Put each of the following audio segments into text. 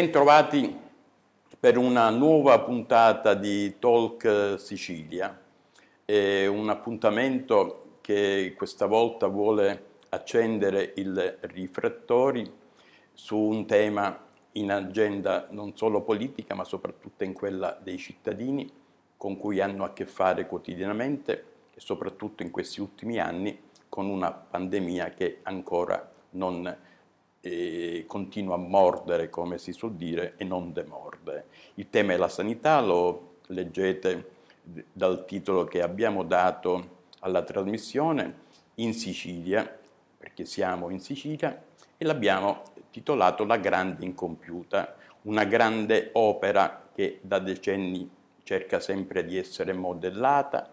Bentrovati per una nuova puntata di Talk Sicilia, È un appuntamento che questa volta vuole accendere i riflettori su un tema in agenda non solo politica ma soprattutto in quella dei cittadini con cui hanno a che fare quotidianamente e soprattutto in questi ultimi anni con una pandemia che ancora non è e continua a mordere, come si suol dire, e non demorde. Il tema è la sanità, lo leggete dal titolo che abbiamo dato alla trasmissione, in Sicilia, perché siamo in Sicilia, e l'abbiamo titolato La grande incompiuta, una grande opera che da decenni cerca sempre di essere modellata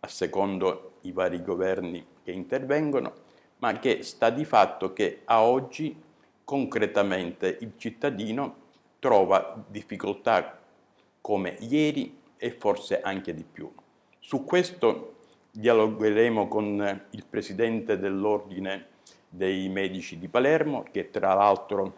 a secondo i vari governi che intervengono, ma che sta di fatto che a oggi concretamente il cittadino trova difficoltà come ieri e forse anche di più. Su questo dialogheremo con il presidente dell'Ordine dei Medici di Palermo, che tra l'altro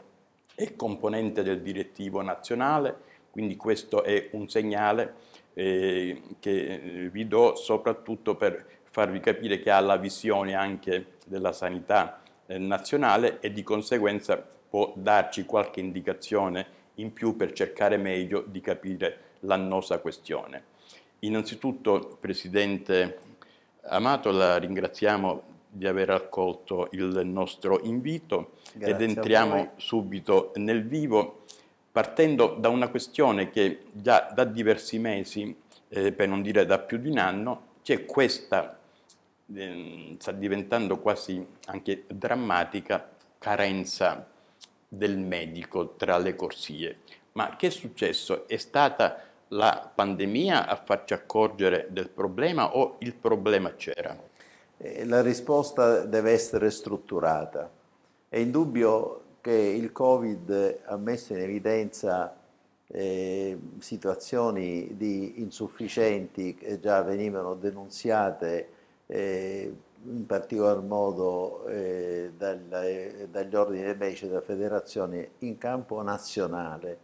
è componente del direttivo nazionale, quindi questo è un segnale eh, che eh, vi do soprattutto per farvi capire che ha la visione anche della sanità eh, nazionale e di conseguenza può darci qualche indicazione in più per cercare meglio di capire l'annosa questione. Innanzitutto, Presidente Amato, la ringraziamo di aver accolto il nostro invito Grazie ed entriamo subito nel vivo partendo da una questione che già da diversi mesi, eh, per non dire da più di un anno, c'è questa Ehm, sta diventando quasi anche drammatica carenza del medico tra le corsie. Ma che è successo? È stata la pandemia a farci accorgere del problema o il problema c'era? Eh, la risposta deve essere strutturata. È indubbio che il Covid ha messo in evidenza eh, situazioni di insufficienti che già venivano denunziate eh, in particolar modo eh, dal, dagli ordini dei medici della federazione in campo nazionale,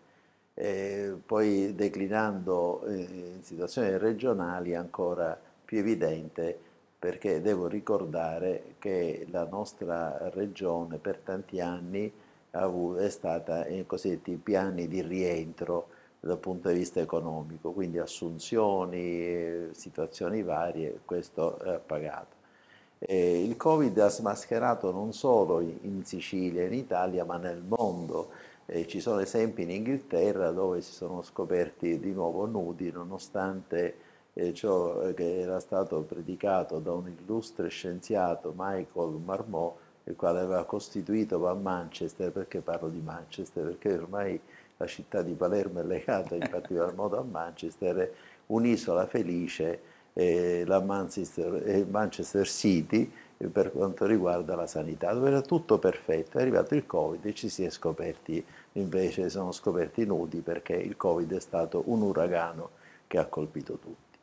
poi declinando eh, in situazioni regionali ancora più evidente perché devo ricordare che la nostra regione per tanti anni è stata in cosiddetti piani di rientro dal punto di vista economico, quindi assunzioni, situazioni varie, questo ha pagato. E il Covid ha smascherato non solo in Sicilia, in Italia, ma nel mondo. E ci sono esempi in Inghilterra dove si sono scoperti di nuovo nudi nonostante eh, ciò che era stato predicato da un illustre scienziato, Michael Marmot, il quale aveva costituito a Manchester, perché parlo di Manchester? Perché ormai la città di Palermo è legata in particolar modo a Manchester, un'isola felice, eh, la Manchester, eh, Manchester City eh, per quanto riguarda la sanità, dove era tutto perfetto, è arrivato il Covid e ci si è scoperti, invece sono scoperti nudi perché il Covid è stato un uragano che ha colpito tutti.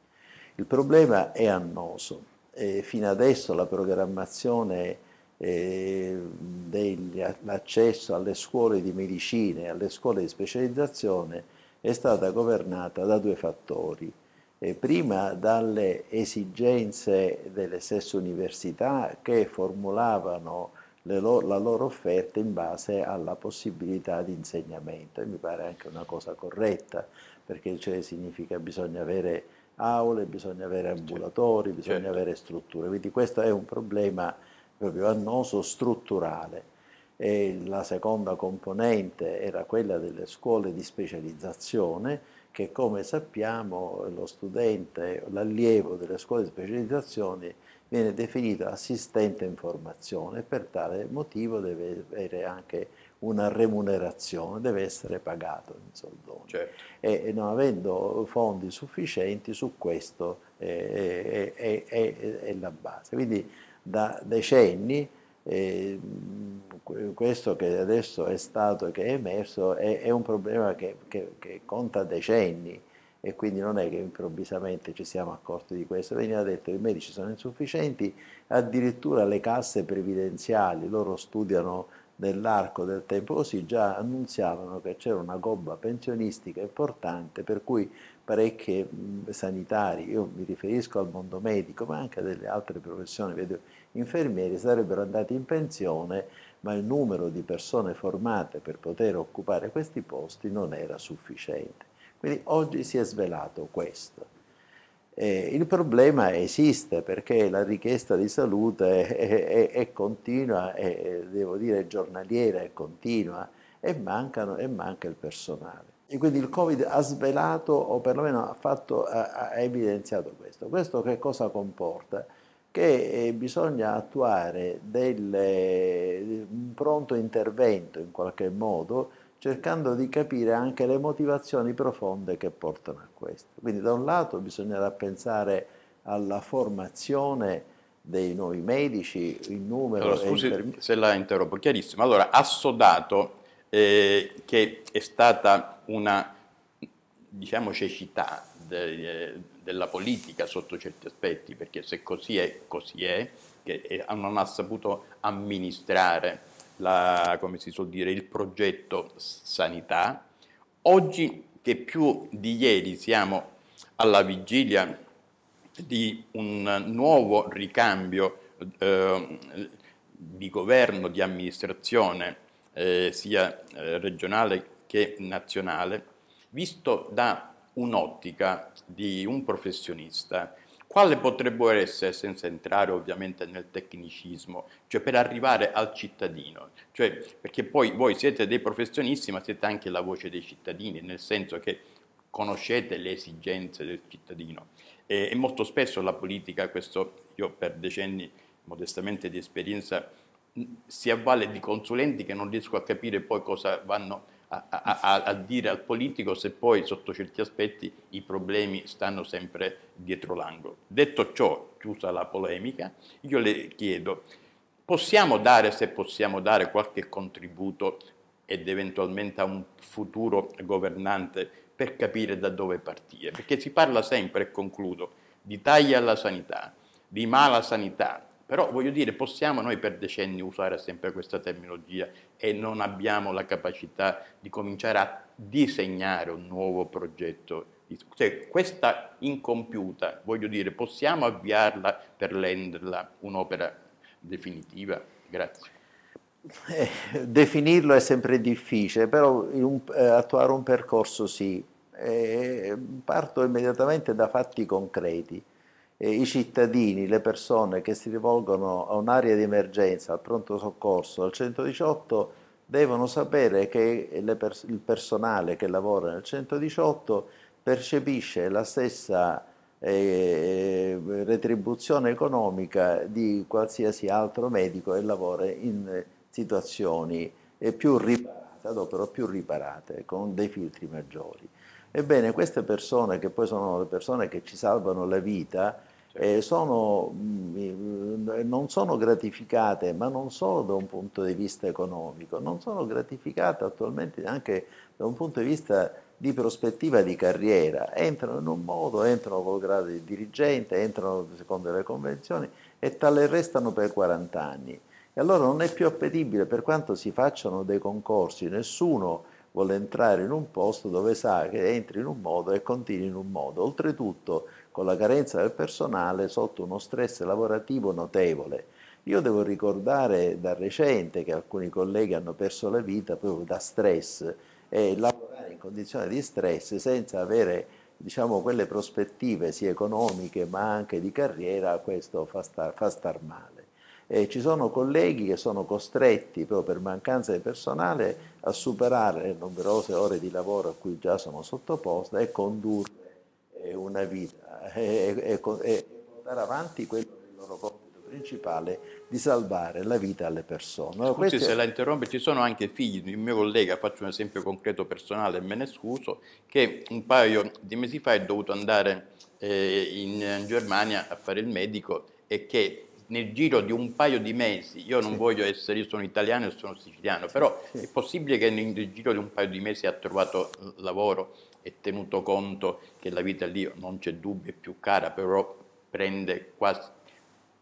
Il problema è annoso, eh, fino adesso la programmazione eh, dell'accesso alle scuole di medicina e alle scuole di specializzazione è stata governata da due fattori. Eh, prima dalle esigenze delle stesse università che formulavano lo la loro offerta in base alla possibilità di insegnamento e mi pare anche una cosa corretta perché cioè, significa bisogna avere aule, bisogna avere ambulatori, bisogna certo. avere strutture, quindi questo è un problema proprio annoso strutturale. E la seconda componente era quella delle scuole di specializzazione che come sappiamo lo studente, l'allievo delle scuole di specializzazione viene definito assistente in formazione e per tale motivo deve avere anche una remunerazione, deve essere pagato in soldoni. Certo. E, non avendo fondi sufficienti su questo è, è, è, è la base. Quindi da decenni, eh, questo che adesso è stato, che è emerso, è, è un problema che, che, che, conta decenni e quindi non è che improvvisamente ci siamo accorti di questo. Veniva detto che i medici sono insufficienti, addirittura le casse previdenziali, loro studiano nell'arco del tempo così già annunziavano che c'era una gobba pensionistica importante per cui parecchi sanitari, io mi riferisco al mondo medico ma anche a delle altre professioni, vedo infermieri sarebbero andati in pensione ma il numero di persone formate per poter occupare questi posti non era sufficiente. Quindi oggi si è svelato questo. Eh, il problema esiste perché la richiesta di salute è, è, è continua, è, devo dire giornaliera, è continua e, mancano, e manca il personale. E quindi il Covid ha svelato o perlomeno ha, fatto, ha, ha evidenziato questo. Questo che cosa comporta? Che eh, bisogna attuare delle, un pronto intervento in qualche modo cercando di capire anche le motivazioni profonde che portano a questo. Quindi da un lato bisognerà pensare alla formazione dei nuovi medici, il numero... Allora, scusi infermi- se la interrompo, chiarissimo. Allora, assodato eh, che è stata una, diciamo, cecità de, eh, della politica sotto certi aspetti, perché se così è, così è, che eh, non ha saputo amministrare la, come si suol dire, il progetto sanità. Oggi che più di ieri siamo alla vigilia di un nuovo ricambio eh, di governo, di amministrazione, eh, sia eh, regionale che nazionale, visto da un'ottica di un professionista quale potrebbe essere, senza entrare ovviamente nel tecnicismo, cioè per arrivare al cittadino? Cioè, perché poi voi siete dei professionisti, ma siete anche la voce dei cittadini, nel senso che conoscete le esigenze del cittadino. E, e molto spesso la politica, questo io per decenni modestamente di esperienza, si avvale di consulenti che non riesco a capire poi cosa vanno a, a, a, dire al politico se poi sotto certi aspetti i problemi stanno sempre dietro l'angolo. Detto ciò, chiusa la polemica, io le chiedo, possiamo dare, se possiamo dare, qualche contributo ed eventualmente a un futuro governante per capire da dove partire? Perché si parla sempre, e concludo, di tagli alla sanità, di mala sanità, però voglio dire, possiamo noi per decenni usare sempre questa terminologia e non abbiamo la capacità di cominciare a disegnare un nuovo progetto. Cioè, questa incompiuta, voglio dire, possiamo avviarla per renderla un'opera definitiva? Grazie. Eh, definirlo è sempre difficile, però un, eh, attuare un percorso sì. Eh, parto immediatamente da fatti concreti i cittadini, le persone che si rivolgono a un'area di emergenza, al pronto soccorso, al 118, devono sapere che pers il personale che lavora nel 118 percepisce la stessa eh, retribuzione economica di qualsiasi altro medico che lavora in situazioni più riparate, ad opera più riparate, con dei filtri maggiori. Ebbene, queste persone, che poi sono le persone che ci salvano la vita, Certo. eh, sono, mm, eh, non sono gratificate, ma non solo da un punto di vista economico, non sono gratificate attualmente anche da un punto di vista di prospettiva di carriera. Entrano in un modo, entrano col grado di dirigente, entrano secondo le convenzioni e tale restano per 40 anni. E allora non è più appetibile, per quanto si facciano dei concorsi, nessuno vuole entrare in un posto dove sa che entri in un modo e continui in un modo. Oltretutto con la carenza del personale sotto uno stress lavorativo notevole. Io devo ricordare da recente che alcuni colleghi hanno perso la vita proprio da stress e lavorare in condizioni di stress senza avere diciamo, quelle prospettive sia economiche ma anche di carriera, questo fa star, fa star male. E ci sono colleghi che sono costretti proprio per mancanza di personale a superare le numerose ore di lavoro a cui già sono sottoposta e condurre una vita e portare avanti quello che è il loro compito principale di salvare la vita alle persone. Scusi Queste... se la interrompe, ci sono anche figli di un mio collega, faccio un esempio concreto personale, e me ne scuso, che un paio di mesi fa è dovuto andare eh, in Germania a fare il medico e che nel giro di un paio di mesi, io non sì. voglio essere, io sono italiano e sono siciliano, però sì. è possibile che nel giro di un paio di mesi ha trovato eh, lavoro e tenuto conto che la vita lì, non c'è dubbio, è più cara, però prende quasi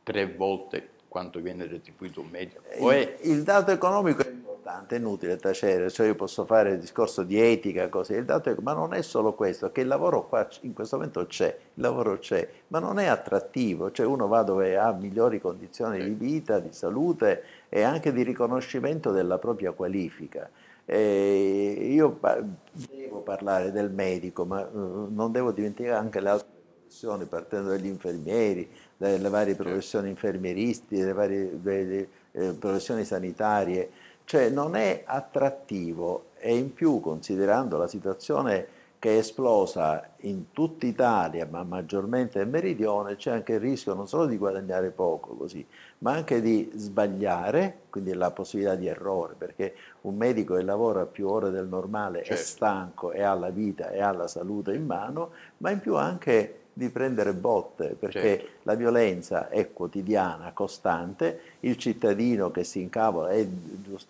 tre volte quanto viene retribuito un medico. Eh, è... Il, il, dato economico è importante, è inutile tacere, cioè io posso fare il discorso di etica, cose, dato, ma non è solo questo, che il lavoro qua in questo momento c'è, il lavoro c'è, ma non è attrattivo, cioè uno va dove ha migliori condizioni sì. di vita, di salute e anche di riconoscimento della propria qualifica. E io par devo parlare del medico, ma uh, non devo dimenticare anche le altre professioni, partendo dagli infermieri, delle varie professioni infermieristiche, delle varie delle, eh, professioni sanitarie, cioè non è attrattivo e in più considerando la situazione che è esplosa in tutta Italia, ma maggiormente nel meridione, c'è anche il rischio non solo di guadagnare poco così, ma anche di sbagliare, quindi la possibilità di errore, perché un medico che lavora più ore del normale certo. è stanco e ha la vita e ha la salute in mano, ma in più anche di prendere botte, perché certo. la violenza è quotidiana, costante, il cittadino che si incavola e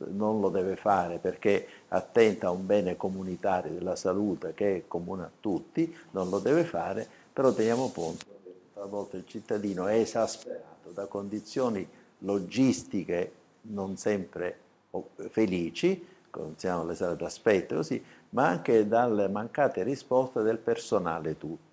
non lo deve fare perché attenta a un bene comunitario della salute che è comune a tutti, non lo deve fare, però teniamo conto che talvolta il cittadino è esasperato da condizioni logistiche non sempre felici, considerando le sale d'aspetto così, ma anche dalle mancate risposte del personale tutto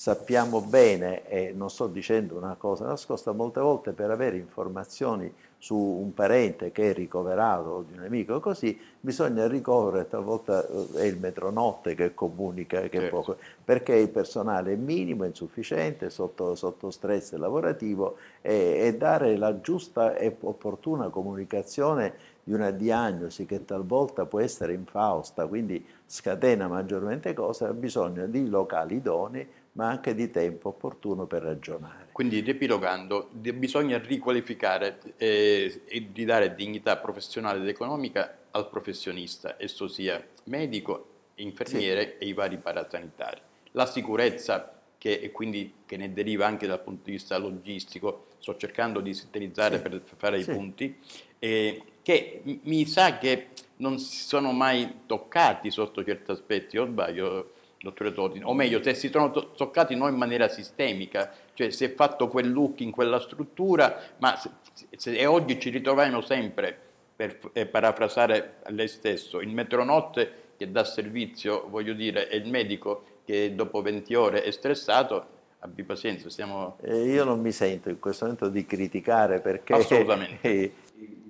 sappiamo bene, e non sto dicendo una cosa nascosta, molte volte per avere informazioni su un parente che è ricoverato o di un amico così, bisogna ricorrere, talvolta eh, è il metronotte che comunica, che certo. può, perché il personale è minimo, insufficiente, sotto, sotto stress lavorativo e, e dare la giusta e opportuna comunicazione di una diagnosi che talvolta può essere infausta, quindi scatena maggiormente cose, ha bisogno di locali idonei ma anche di tempo opportuno per ragionare. Quindi, riepilogando, bisogna riqualificare e, eh, e di dignità professionale ed economica al professionista, esso sia medico, infermiere sì. e i vari parasanitari. La sicurezza che, quindi, che ne deriva anche dal punto di vista logistico, sto cercando di sintetizzare sì. per fare sì. i punti, eh, che mi sa che non si sono mai toccati sotto certi aspetti, o sbaglio? dottore Todin, o meglio, se si sono to toccati non in maniera sistemica, cioè si è fatto quel look in quella struttura, ma se, se, e oggi ci ritroviamo sempre, per eh, parafrasare lei stesso, il metronotte che dà servizio, voglio dire, e il medico che dopo 20 ore è stressato, abbi pazienza, stiamo... Eh, io non mi sento in questo momento di criticare perché... Assolutamente. Eh,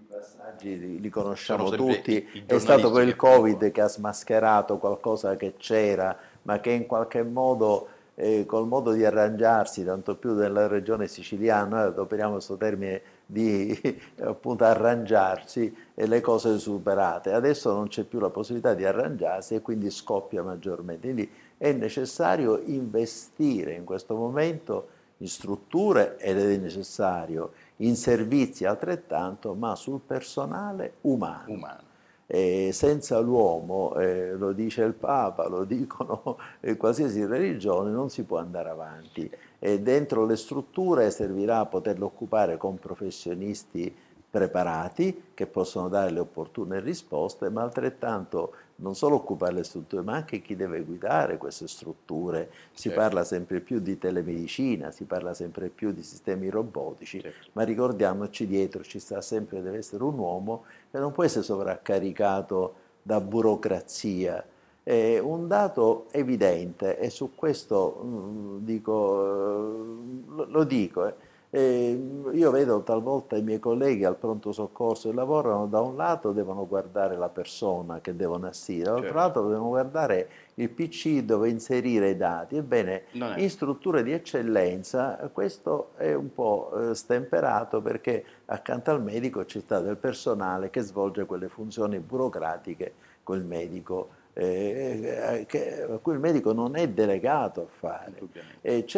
li, conosciamo tutti, è stato quel Covid che ha smascherato qualcosa che c'era ma che in qualche modo eh, col modo di arrangiarsi, tanto più nella regione siciliana, eh, adoperiamo questo termine di appunto arrangiarsi e le cose superate. Adesso non c'è più la possibilità di arrangiarsi e quindi scoppia maggiormente. Quindi è necessario investire in questo momento in strutture ed è necessario in servizi altrettanto, ma sul personale umano. umano. Eh, senza l'uomo, eh, lo dice il Papa, lo dicono eh, qualsiasi religione, non si può andare avanti. E dentro le strutture servirà a poterlo occupare con professionisti preparati che possono dare le opportune risposte, ma altrettanto non solo occupare le strutture, ma anche chi deve guidare queste strutture. Si certo. parla sempre più di telemedicina, si parla sempre più di sistemi robotici, certo. ma ricordiamoci dietro ci sta sempre, deve essere un uomo che non può essere sovraccaricato da burocrazia. È un dato evidente e su questo mh, mm, dico, eh, lo, lo dico. Eh e io vedo talvolta i miei colleghi al pronto soccorso che lavorano, da un lato devono guardare la persona che devono assistere, dall'altro certo. lato devono guardare il PC dove inserire i dati. Ebbene, in strutture di eccellenza eh, questo è un po' eh, stemperato perché accanto al medico c'è stato del personale che svolge quelle funzioni burocratiche col medico eh, eh, che, a cui il medico non è delegato a fare.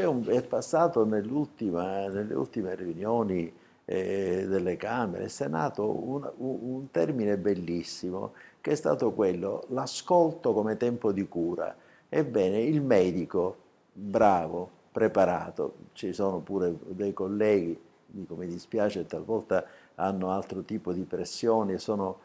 Un, è passato nelle ultime riunioni eh, delle Camere, Senato, un, un termine bellissimo che è stato quello, l'ascolto come tempo di cura. Ebbene, il medico, bravo, preparato, ci sono pure dei colleghi, dico mi dispiace, talvolta hanno altro tipo di pressioni e sono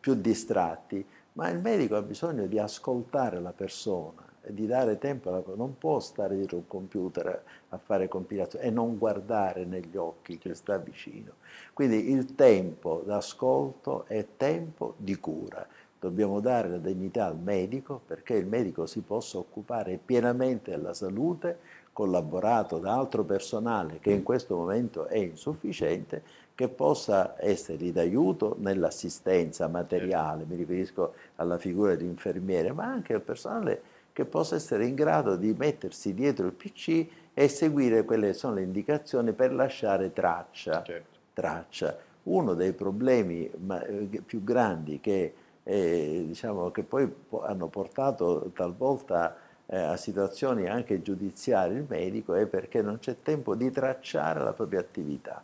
più distratti, ma il medico ha bisogno di ascoltare la persona e di dare tempo alla persona, non può stare dietro un computer a fare compilazione e non guardare negli occhi che sta vicino. Quindi il tempo d'ascolto è tempo di cura. Dobbiamo dare la dignità al medico perché il medico si possa occupare pienamente della salute collaborato da altro personale che in questo momento è insufficiente che possa essergli d'aiuto nell'assistenza materiale, mi riferisco alla figura di infermiere, ma anche al personale che possa essere in grado di mettersi dietro il PC e seguire quelle che sono le indicazioni per lasciare traccia. Certo. traccia. Uno dei problemi eh, più grandi che, eh, diciamo, che poi hanno portato talvolta eh, a situazioni anche giudiziarie il medico è perché non c'è tempo di tracciare la propria attività.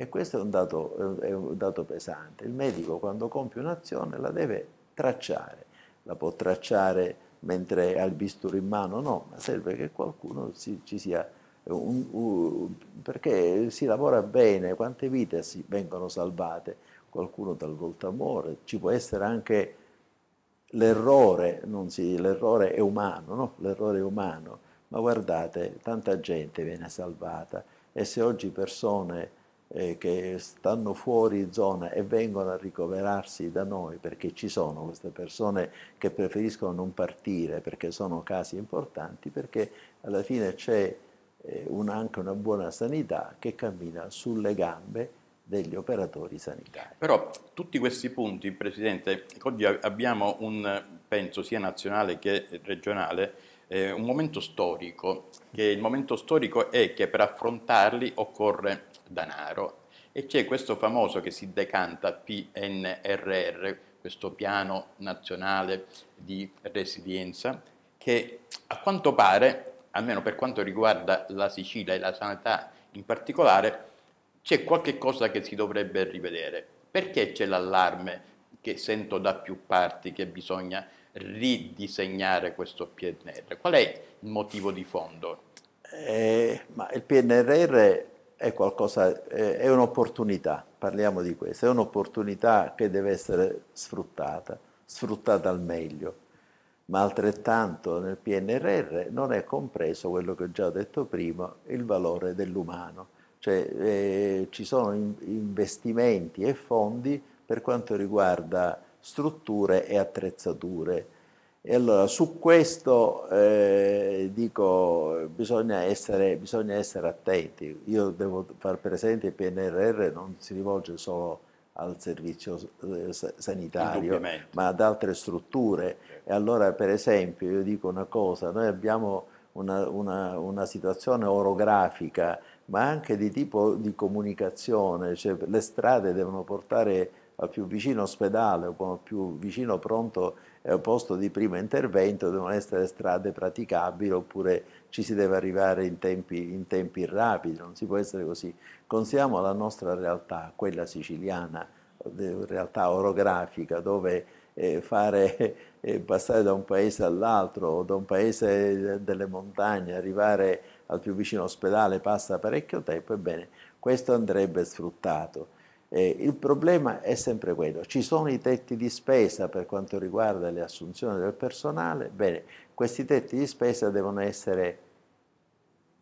E questo è un, dato, è un dato pesante. Il medico quando compie un'azione la deve tracciare, la può tracciare mentre ha il bisturi in mano, no, ma serve che qualcuno si, ci sia un, un, perché si lavora bene, quante vite si, vengono salvate, qualcuno talvolta muore, ci può essere anche l'errore, l'errore è umano, no? l'errore è umano, ma guardate, tanta gente viene salvata e se oggi persone eh, che stanno fuori zona e vengono a ricoverarsi da noi perché ci sono queste persone che preferiscono non partire perché sono casi importanti, perché alla fine c'è eh, un, anche una buona sanità che cammina sulle gambe degli operatori sanitari. Però tutti questi punti, Presidente, oggi abbiamo un penso sia nazionale che regionale, eh, un momento storico, che il momento storico è che per affrontarli occorre denaro e c'è questo famoso che si decanta PNRR, questo piano nazionale di resilienza, che a quanto pare, almeno per quanto riguarda la Sicilia e la sanità in particolare, c'è qualche cosa che si dovrebbe rivedere. Perché c'è l'allarme che sento da più parti che bisogna ridisegnare questo PNR. Qual è il motivo di fondo? Eh, ma il PNRR è qualcosa, è un'opportunità, parliamo di questo, è un'opportunità che deve essere sfruttata, sfruttata al meglio. Ma altrettanto nel PNRR non è compreso quello che ho già detto prima, il valore dell'umano. Cioè eh, ci sono investimenti e fondi per quanto riguarda strutture e attrezzature. E allora su questo eh, dico bisogna essere, bisogna essere attenti. Io devo far presente che il PNRR non si rivolge solo al servizio eh, sanitario, ma ad altre strutture. E allora, per esempio, io dico una cosa, noi abbiamo una, una, una situazione orografica, ma anche di tipo di comunicazione, cioè le strade devono portare al più vicino ospedale o al più vicino pronto eh, posto di primo intervento devono essere strade praticabili oppure ci si deve arrivare in tempi, in tempi rapidi, non si può essere così. Consideriamo la nostra realtà, quella siciliana, realtà orografica dove eh, fare, eh, passare da un paese all'altro o da un paese delle montagne, arrivare al più vicino ospedale passa parecchio tempo, ebbene questo andrebbe sfruttato eh, il problema è sempre quello, ci sono i tetti di spesa per quanto riguarda le assunzioni del personale, bene, questi tetti di spesa devono essere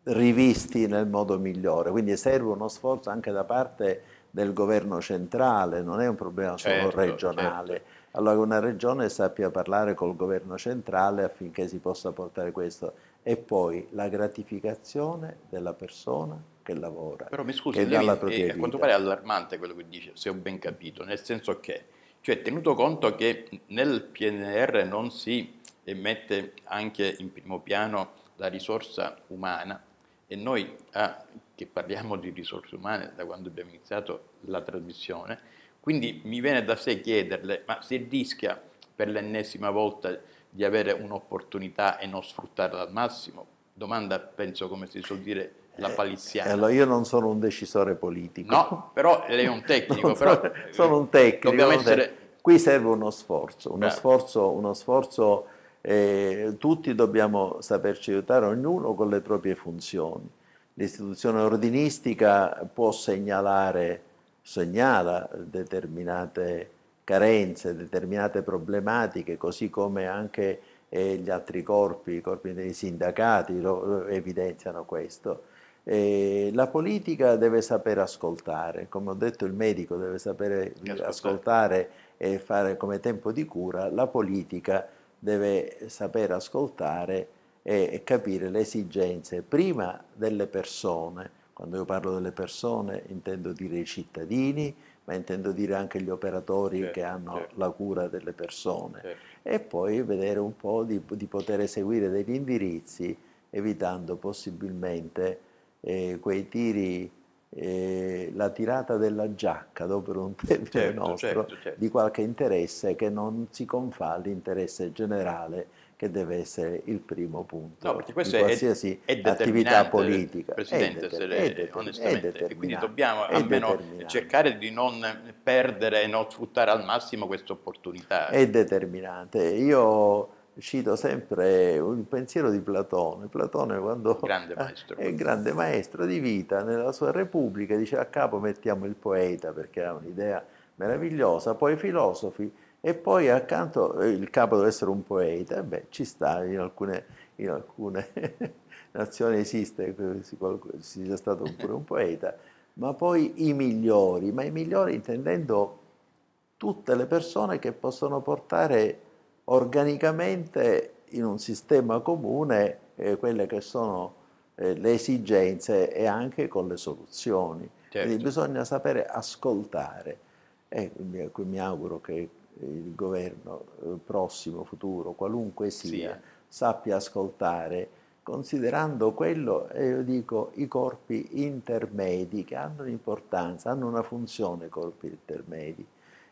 rivisti nel modo migliore, quindi serve uno sforzo anche da parte del governo centrale, non è un problema solo certo, certo. regionale. Certo. Allora una regione sappia parlare col governo centrale affinché si possa portare questo e poi la gratificazione della persona che lavora. Però mi scusi, è, a quanto pare allarmante quello che dice, se ho ben capito, nel senso che, cioè tenuto conto che nel PNR non si mette anche in primo piano la risorsa umana e noi ah, che parliamo di risorse umane da quando abbiamo iniziato la trasmissione, quindi mi viene da sé chiederle, ma si rischia per l'ennesima volta di avere un'opportunità e non sfruttarla al massimo? Domanda, penso come si suol dire, la eh, paliziana. Eh, allora io non sono un decisore politico. No, però lei è un tecnico. però, sono, un tecnico. Dobbiamo essere... Qui serve uno sforzo, uno Bravo. Certo. sforzo, uno sforzo eh, tutti dobbiamo saperci aiutare, ognuno con le proprie funzioni. L'istituzione ordinistica può segnalare, segnala determinate carenze, determinate problematiche, così come anche eh, gli altri corpi, i corpi dei sindacati lo, evidenziano questo e la politica deve saper ascoltare, come ho detto il medico deve sapere ascoltare. ascoltare e fare come tempo di cura, la politica deve saper ascoltare e capire le esigenze prima delle persone, quando io parlo delle persone intendo dire i cittadini, ma intendo dire anche gli operatori certo, che hanno certo. la cura delle persone certo. e poi vedere un po' di, di poter eseguire degli indirizzi evitando possibilmente eh, quei tiri, eh, la tirata della giacca, dopo un tempo certo, certo nostro, certo, certo. di qualche interesse che non si confà all'interesse generale che deve essere il primo punto no, di qualsiasi è, è attività politica. Presidente, è le, è onestamente, quindi dobbiamo almeno cercare di non perdere e non sfruttare al massimo questa opportunità. È determinante. Io cito sempre il pensiero di Platone. Platone quando grande maestro. è grande maestro di vita nella sua Repubblica dice a capo mettiamo il poeta perché ha un'idea meravigliosa, poi i filosofi e poi accanto eh, il capo deve essere un poeta, beh ci sta in alcune, in alcune nazioni esiste, sia stato pure un poeta, ma poi i migliori, ma i migliori intendendo tutte le persone che possono portare organicamente in un sistema comune eh, quelle che sono eh, le esigenze e anche con le soluzioni. Certo. Quindi bisogna sapere ascoltare e quindi, mi auguro che il governo eh, prossimo, futuro, qualunque sia, sì. sappia ascoltare considerando quello, e io dico, i corpi intermedi che hanno un'importanza, hanno una funzione i corpi intermedi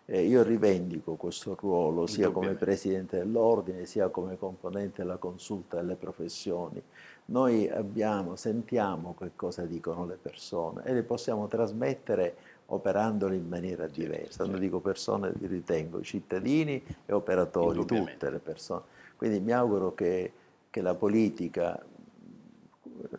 eh, io rivendico questo ruolo sia come presidente dell'ordine sia come componente della consulta delle professioni. Noi abbiamo, sentiamo che cosa dicono le persone e le possiamo trasmettere operandole in maniera diversa. Quando dico persone ritengo cittadini e operatori, tutte le persone. Quindi mi auguro che, che la politica,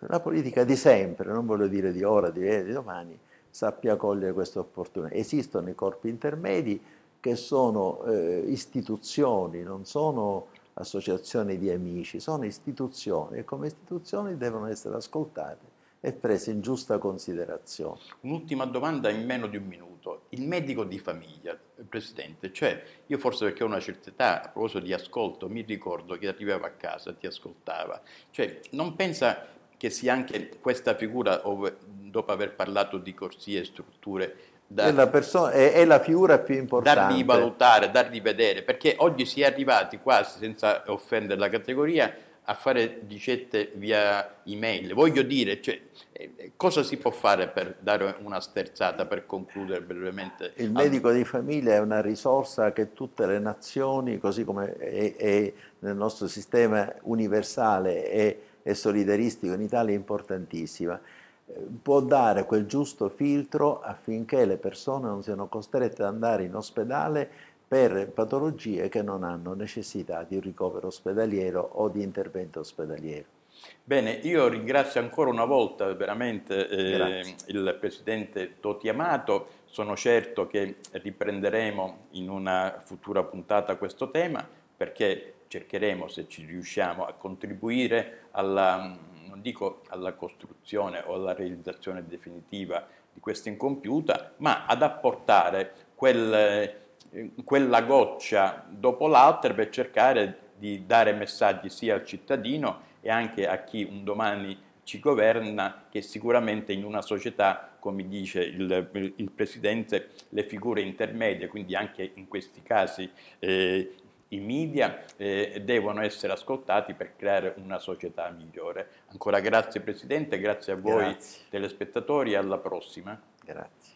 la politica di sempre, non voglio dire di ora, di ieri, eh, di domani, sappia cogliere questa opportunità. Esistono i corpi intermedi che sono eh, istituzioni, non sono associazioni di amici, sono istituzioni e come istituzioni devono essere ascoltate e prese in giusta considerazione. Un'ultima domanda in meno di un minuto. Il medico di famiglia, Presidente, cioè io forse perché ho una certa età, a proposito di ascolto, mi ricordo che arrivava a casa, ti ascoltava, cioè non pensa che sia anche questa figura dopo aver parlato di corsie e strutture, da, è, la perso- è, è, la figura più importante. Da rivalutare, da rivedere, perché oggi si è arrivati quasi, senza offendere la categoria, a fare ricette via email. Voglio dire, cioè, eh, cosa si può fare per dare una sterzata, per concludere brevemente? Il medico di famiglia è una risorsa che tutte le nazioni, così come è, è nel nostro sistema universale e solidaristico in Italia, è importantissima può dare quel giusto filtro affinché le persone non siano costrette ad andare in ospedale per patologie che non hanno necessità di ricovero ospedaliero o di intervento ospedaliero. Bene, io ringrazio ancora una volta veramente eh, il Presidente Toti Amato, sono certo che riprenderemo in una futura puntata questo tema perché cercheremo, se ci riusciamo, a contribuire alla dico alla costruzione o alla realizzazione definitiva di questa incompiuta, ma ad apportare quel, eh, quella goccia dopo l'altra per cercare di dare messaggi sia al cittadino e anche a chi un domani ci governa, che sicuramente in una società, come dice il, il Presidente, le figure intermedie, quindi anche in questi casi eh, i media eh, devono essere ascoltati per creare una società migliore. Ancora grazie Presidente, grazie a voi grazie. telespettatori alla prossima. Grazie.